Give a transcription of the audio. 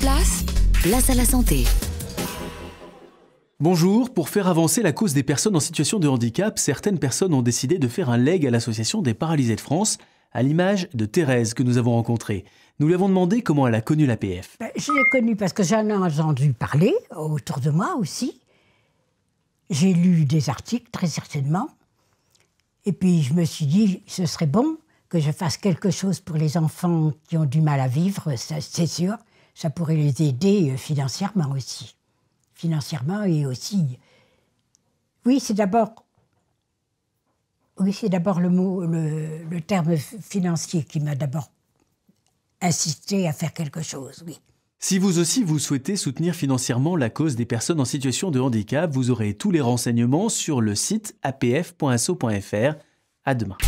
Place Place à la santé. Bonjour, pour faire avancer la cause des personnes en situation de handicap, certaines personnes ont décidé de faire un leg à l'association des paralysés de France, à l'image de Thérèse que nous avons rencontrée. Nous lui avons demandé comment elle a connu l'APF. PF. Ben, je l'ai connue parce que j'en ai entendu parler, autour de moi aussi. J'ai lu des articles, très certainement. Et puis je me suis dit, ce serait bon que je fasse quelque chose pour les enfants qui ont du mal à vivre, c'est sûr ça pourrait les aider euh, financièrement aussi. Financièrement et aussi. Euh, oui, c'est d'abord. Oui, c'est d'abord le mot, le, terme financier qui m'a d'abord insisté à faire quelque chose, oui. Si vous aussi vous souhaitez soutenir financièrement la cause des personnes en situation de handicap, vous aurez tous les renseignements sur le site apf.asso.fr. À demain.